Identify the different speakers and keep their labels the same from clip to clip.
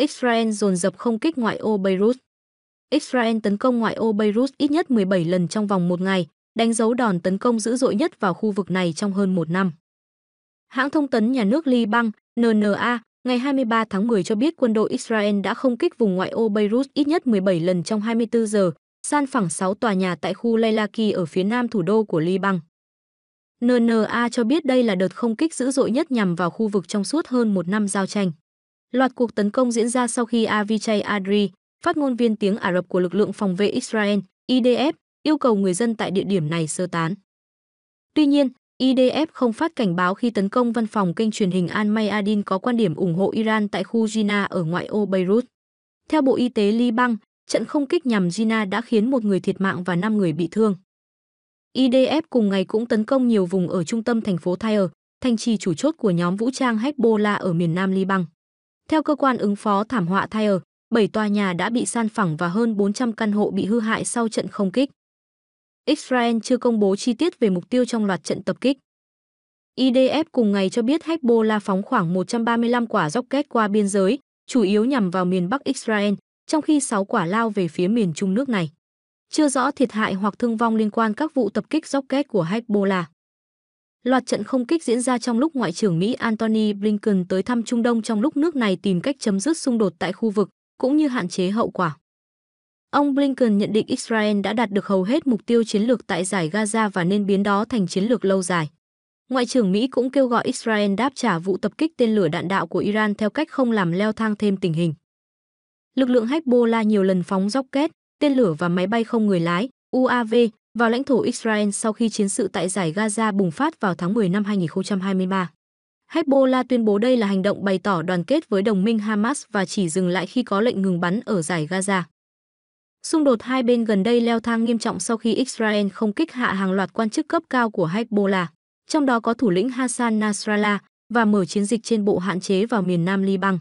Speaker 1: Israel dồn dập không kích ngoại ô Beirut. Israel tấn công ngoại ô Beirut ít nhất 17 lần trong vòng một ngày, đánh dấu đòn tấn công dữ dội nhất vào khu vực này trong hơn một năm. Hãng thông tấn nhà nước Liban, NNA, ngày 23 tháng 10 cho biết quân đội Israel đã không kích vùng ngoại ô Beirut ít nhất 17 lần trong 24 giờ, san phẳng 6 tòa nhà tại khu Leilaki ở phía nam thủ đô của Liban. NNA cho biết đây là đợt không kích dữ dội nhất nhằm vào khu vực trong suốt hơn một năm giao tranh. Loạt cuộc tấn công diễn ra sau khi Avichai Adri, phát ngôn viên tiếng Ả Rập của lực lượng phòng vệ Israel, IDF, yêu cầu người dân tại địa điểm này sơ tán. Tuy nhiên, IDF không phát cảnh báo khi tấn công văn phòng kênh truyền hình Al Mayadin có quan điểm ủng hộ Iran tại khu Jina ở ngoại ô Beirut. Theo Bộ Y tế Liban, trận không kích nhằm Jina đã khiến một người thiệt mạng và 5 người bị thương. IDF cùng ngày cũng tấn công nhiều vùng ở trung tâm thành phố Tyre, thành trì chủ chốt của nhóm vũ trang Hezbollah ở miền nam Liban. Theo cơ quan ứng phó thảm họa Thayer, 7 tòa nhà đã bị san phẳng và hơn 400 căn hộ bị hư hại sau trận không kích. Israel chưa công bố chi tiết về mục tiêu trong loạt trận tập kích. IDF cùng ngày cho biết Hezbollah phóng khoảng 135 quả rocket qua biên giới, chủ yếu nhằm vào miền Bắc Israel, trong khi 6 quả lao về phía miền Trung nước này. Chưa rõ thiệt hại hoặc thương vong liên quan các vụ tập kích rocket của Hezbollah. Loạt trận không kích diễn ra trong lúc Ngoại trưởng Mỹ Antony Blinken tới thăm Trung Đông trong lúc nước này tìm cách chấm dứt xung đột tại khu vực, cũng như hạn chế hậu quả. Ông Blinken nhận định Israel đã đạt được hầu hết mục tiêu chiến lược tại giải Gaza và nên biến đó thành chiến lược lâu dài. Ngoại trưởng Mỹ cũng kêu gọi Israel đáp trả vụ tập kích tên lửa đạn đạo của Iran theo cách không làm leo thang thêm tình hình. Lực lượng Hezbollah nhiều lần phóng rocket, tên lửa và máy bay không người lái, UAV vào lãnh thổ Israel sau khi chiến sự tại giải Gaza bùng phát vào tháng 10 năm 2023. Hezbollah tuyên bố đây là hành động bày tỏ đoàn kết với đồng minh Hamas và chỉ dừng lại khi có lệnh ngừng bắn ở giải Gaza. Xung đột hai bên gần đây leo thang nghiêm trọng sau khi Israel không kích hạ hàng loạt quan chức cấp cao của Hezbollah, trong đó có thủ lĩnh Hassan Nasrallah, và mở chiến dịch trên bộ hạn chế vào miền nam Liban.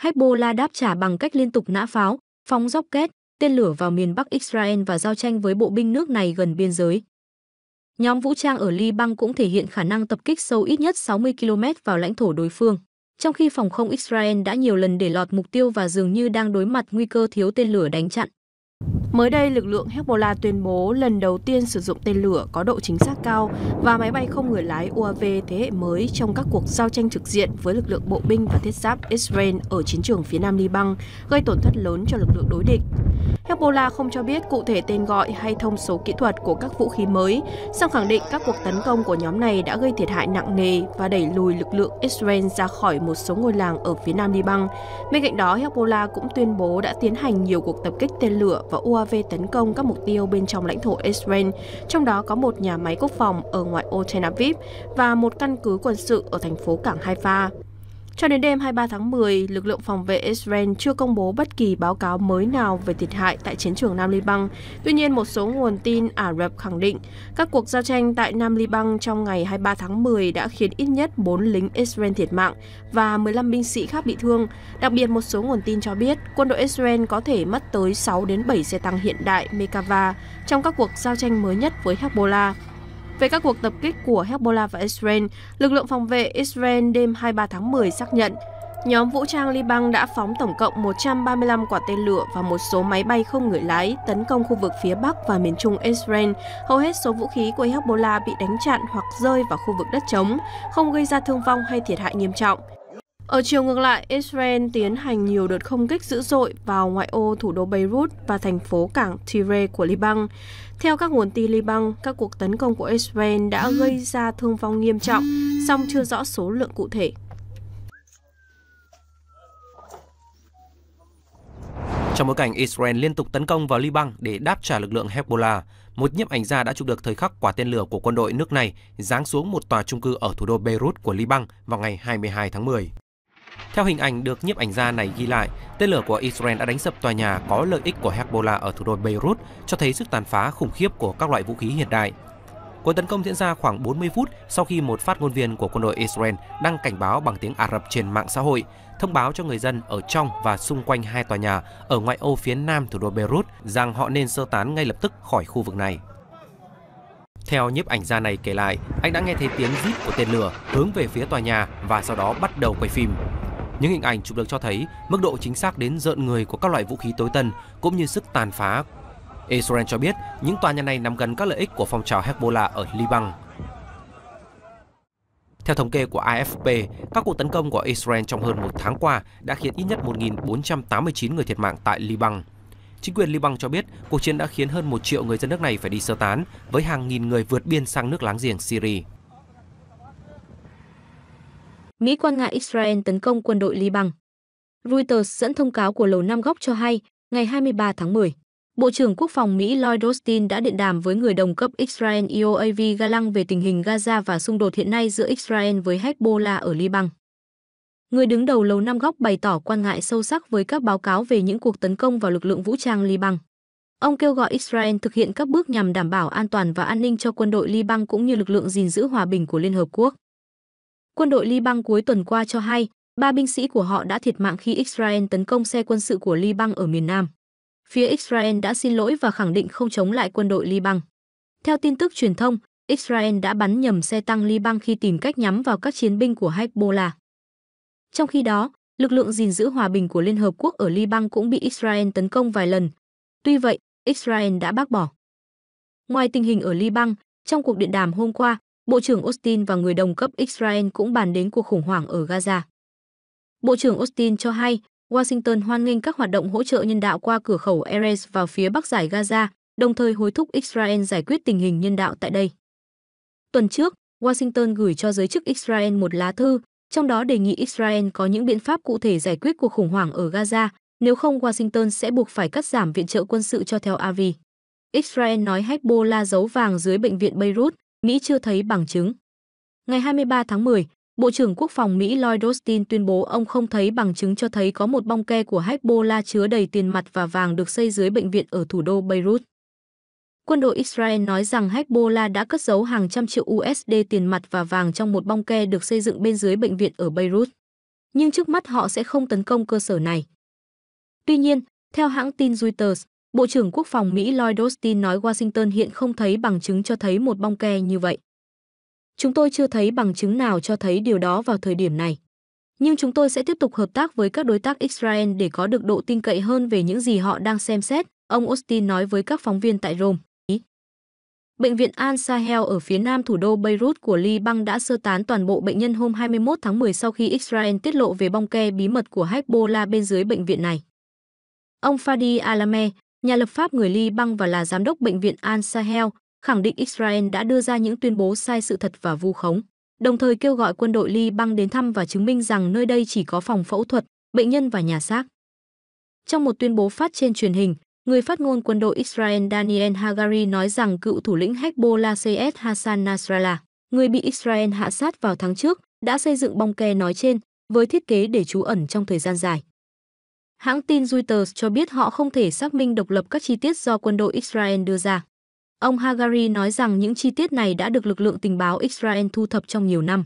Speaker 1: Hezbollah đáp trả bằng cách liên tục nã pháo, phóng rocket, tên lửa vào miền Bắc Israel và giao tranh với bộ binh nước này gần biên giới. Nhóm vũ trang ở Liban cũng thể hiện khả năng tập kích sâu ít nhất 60 km vào lãnh thổ đối phương, trong khi phòng không Israel đã nhiều lần để lọt mục tiêu và dường như đang đối mặt nguy cơ thiếu tên lửa đánh chặn. Mới đây, lực lượng Hezbollah
Speaker 2: tuyên bố lần đầu tiên sử dụng tên lửa có độ chính xác cao và máy bay không người lái UAV thế hệ mới trong các cuộc giao tranh trực diện với lực lượng bộ binh và thiết giáp Israel ở chiến trường phía nam Liban, gây tổn thất lớn cho lực lượng đối địch. Hezbollah không cho biết cụ thể tên gọi hay thông số kỹ thuật của các vũ khí mới, song khẳng định các cuộc tấn công của nhóm này đã gây thiệt hại nặng nề và đẩy lùi lực lượng Israel ra khỏi một số ngôi làng ở phía nam Liban. Bên cạnh đó, Hezbollah cũng tuyên bố đã tiến hành nhiều cuộc tập kích tên lửa và UAV tấn công các mục tiêu bên trong lãnh thổ Israel, trong đó có một nhà máy quốc phòng ở ngoại ô Tel Aviv và một căn cứ quân sự ở thành phố cảng Haifa. Cho đến đêm 23 tháng 10, lực lượng phòng vệ Israel chưa công bố bất kỳ báo cáo mới nào về thiệt hại tại chiến trường Nam Liban. Tuy nhiên, một số nguồn tin Ả Rập khẳng định các cuộc giao tranh tại Nam Liban trong ngày 23 tháng 10 đã khiến ít nhất 4 lính Israel thiệt mạng và 15 binh sĩ khác bị thương. Đặc biệt, một số nguồn tin cho biết quân đội Israel có thể mất tới 6 đến 7 xe tăng hiện đại Mekava trong các cuộc giao tranh mới nhất với Hezbollah. Về các cuộc tập kích của Hezbollah và Israel, lực lượng phòng vệ Israel đêm 23 tháng 10 xác nhận nhóm vũ trang Liban đã phóng tổng cộng 135 quả tên lửa và một số máy bay không người lái tấn công khu vực phía Bắc và miền Trung Israel. Hầu hết số vũ khí của Hezbollah bị đánh chặn hoặc rơi vào khu vực đất trống, không gây ra thương vong hay thiệt hại nghiêm trọng. Ở chiều ngược lại, Israel tiến hành nhiều đợt không kích dữ dội vào ngoại ô thủ đô Beirut và thành phố cảng Tyre của Liban. Theo các nguồn tin Liban, các cuộc tấn công của Israel đã gây ra thương vong nghiêm trọng, song chưa rõ số lượng cụ thể.
Speaker 3: Trong bối cảnh Israel liên tục tấn công vào Liban để đáp trả lực lượng Hezbollah, một nhiếp ảnh gia đã chụp được thời khắc quả tên lửa của quân đội nước này giáng xuống một tòa trung cư ở thủ đô Beirut của Liban vào ngày 22 tháng 10. Theo hình ảnh được nhiếp ảnh gia này ghi lại, tên lửa của Israel đã đánh sập tòa nhà có lợi ích của Hezbollah ở thủ đô Beirut, cho thấy sức tàn phá khủng khiếp của các loại vũ khí hiện đại. Cuộc tấn công diễn ra khoảng 40 phút sau khi một phát ngôn viên của quân đội Israel đăng cảnh báo bằng tiếng Ả Rập trên mạng xã hội, thông báo cho người dân ở trong và xung quanh hai tòa nhà ở ngoại ô phía nam thủ đô Beirut rằng họ nên sơ tán ngay lập tức khỏi khu vực này. Theo nhiếp ảnh gia này kể lại, anh đã nghe thấy tiếng rít của tên lửa hướng về phía tòa nhà và sau đó bắt đầu quay phim. Những hình ảnh chụp được cho thấy mức độ chính xác đến rợn người của các loại vũ khí tối tân cũng như sức tàn phá. Israel cho biết những tòa nhà này nằm gần các lợi ích của phong trào Hezbollah ở Liban. Theo thống kê của AFP, các cuộc tấn công của Israel trong hơn một tháng qua đã khiến ít nhất 1.489 người thiệt mạng tại Liban. Chính quyền Liban cho biết cuộc chiến đã khiến hơn một triệu người dân nước này phải đi sơ tán, với hàng nghìn người vượt biên sang nước láng giềng Syria.
Speaker 1: Mỹ quan ngại Israel tấn công quân đội Liban. Reuters dẫn thông cáo của Lầu Năm Góc cho hay, ngày 23 tháng 10, Bộ trưởng Quốc phòng Mỹ Lloyd Austin đã điện đàm với người đồng cấp Israel Yoav Galang về tình hình Gaza và xung đột hiện nay giữa Israel với Hezbollah ở Liban. Người đứng đầu Lầu Năm Góc bày tỏ quan ngại sâu sắc với các báo cáo về những cuộc tấn công vào lực lượng vũ trang Liban. Ông kêu gọi Israel thực hiện các bước nhằm đảm bảo an toàn và an ninh cho quân đội Liban cũng như lực lượng gìn giữ hòa bình của Liên Hợp Quốc. Quân đội Liban cuối tuần qua cho hay, ba binh sĩ của họ đã thiệt mạng khi Israel tấn công xe quân sự của Liban ở miền Nam. Phía Israel đã xin lỗi và khẳng định không chống lại quân đội Liban. Theo tin tức truyền thông, Israel đã bắn nhầm xe tăng Liban khi tìm cách nhắm vào các chiến binh của Hezbollah. Trong khi đó, lực lượng gìn giữ hòa bình của Liên Hợp Quốc ở Liban cũng bị Israel tấn công vài lần. Tuy vậy, Israel đã bác bỏ. Ngoài tình hình ở Liban, trong cuộc điện đàm hôm qua, Bộ trưởng Austin và người đồng cấp Israel cũng bàn đến cuộc khủng hoảng ở Gaza. Bộ trưởng Austin cho hay, Washington hoan nghênh các hoạt động hỗ trợ nhân đạo qua cửa khẩu Erez vào phía bắc giải Gaza, đồng thời hối thúc Israel giải quyết tình hình nhân đạo tại đây. Tuần trước, Washington gửi cho giới chức Israel một lá thư, trong đó đề nghị Israel có những biện pháp cụ thể giải quyết cuộc khủng hoảng ở Gaza, nếu không Washington sẽ buộc phải cắt giảm viện trợ quân sự cho theo Avi. Israel nói Hezbollah giấu vàng dưới bệnh viện Beirut, Mỹ chưa thấy bằng chứng. Ngày 23 tháng 10, Bộ trưởng Quốc phòng Mỹ Lloyd Austin tuyên bố ông không thấy bằng chứng cho thấy có một bong ke của Hezbollah chứa đầy tiền mặt và vàng được xây dưới bệnh viện ở thủ đô Beirut. Quân đội Israel nói rằng Hezbollah đã cất giấu hàng trăm triệu USD tiền mặt và vàng trong một bong ke được xây dựng bên dưới bệnh viện ở Beirut. Nhưng trước mắt họ sẽ không tấn công cơ sở này. Tuy nhiên, theo hãng tin Reuters, Bộ trưởng Quốc phòng Mỹ Lloyd Austin nói Washington hiện không thấy bằng chứng cho thấy một bong ke như vậy. Chúng tôi chưa thấy bằng chứng nào cho thấy điều đó vào thời điểm này. Nhưng chúng tôi sẽ tiếp tục hợp tác với các đối tác Israel để có được độ tin cậy hơn về những gì họ đang xem xét, ông Austin nói với các phóng viên tại Rome. Bệnh viện Al-Sahel ở phía nam thủ đô Beirut của Liban đã sơ tán toàn bộ bệnh nhân hôm 21 tháng 10 sau khi Israel tiết lộ về bong ke bí mật của Hezbollah bên dưới bệnh viện này. Ông Fadi Alame, Nhà lập pháp người Liban và là giám đốc bệnh viện Al-Sahel khẳng định Israel đã đưa ra những tuyên bố sai sự thật và vu khống, đồng thời kêu gọi quân đội Liban đến thăm và chứng minh rằng nơi đây chỉ có phòng phẫu thuật, bệnh nhân và nhà xác. Trong một tuyên bố phát trên truyền hình, người phát ngôn quân đội Israel Daniel Hagari nói rằng cựu thủ lĩnh Hezbollah Sayyed Hassan Nasrallah, người bị Israel hạ sát vào tháng trước, đã xây dựng bong ke nói trên với thiết kế để trú ẩn trong thời gian dài. Hãng tin Reuters cho biết họ không thể xác minh độc lập các chi tiết do quân đội Israel đưa ra. Ông Hagari nói rằng những chi tiết này đã được lực lượng tình báo Israel thu thập trong nhiều năm.